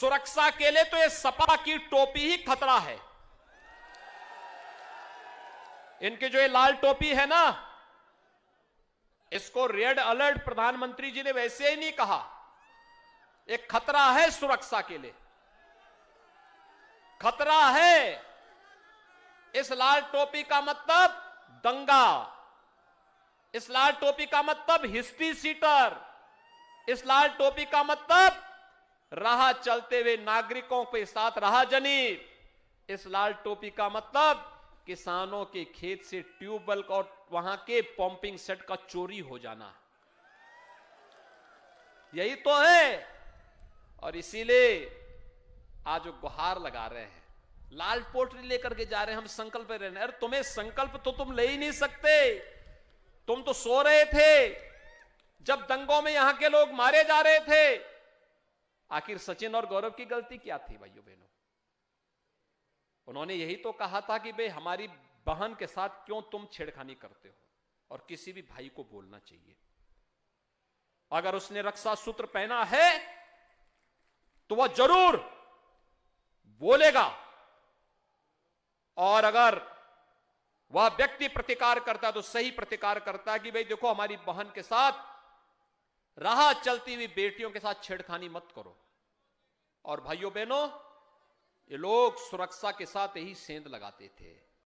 सुरक्षा के लिए तो ये सपा की टोपी ही खतरा है इनकी जो ये लाल टोपी है ना इसको रेड अलर्ट प्रधानमंत्री जी ने वैसे ही नहीं कहा एक खतरा है सुरक्षा के लिए खतरा है इस लाल टोपी का मतलब दंगा इस लाल टोपी का मतलब हिस्ट्री सीटर इस लाल टोपी का मतलब राह चलते हुए नागरिकों के साथ राह जनी इस लाल टोपी का मतलब किसानों के खेत से ट्यूबवेल और वहां के पंपिंग सेट का चोरी हो जाना यही तो है और इसीलिए आज गुहार लगा रहे हैं लाल पोटरी लेकर के जा रहे हैं हम संकल्प रहे हैं अरे तुम्हें संकल्प तो तुम ले ही नहीं सकते तुम तो सो रहे थे जब दंगों में यहां के लोग मारे जा रहे थे आखिर सचिन और गौरव की गलती क्या थी भाइयों बहनों उन्होंने यही तो कहा था कि भाई हमारी बहन के साथ क्यों तुम छेड़खानी करते हो और किसी भी भाई को बोलना चाहिए अगर उसने रक्षा सूत्र पहना है तो वह जरूर बोलेगा और अगर वह व्यक्ति प्रतिकार करता है तो सही प्रतिकार करता कि भाई देखो हमारी बहन के साथ राह चलती हुई बेटियों के साथ छेड़खानी मत करो और भाइयों बहनों ये लोग सुरक्षा के साथ ही सेंध लगाते थे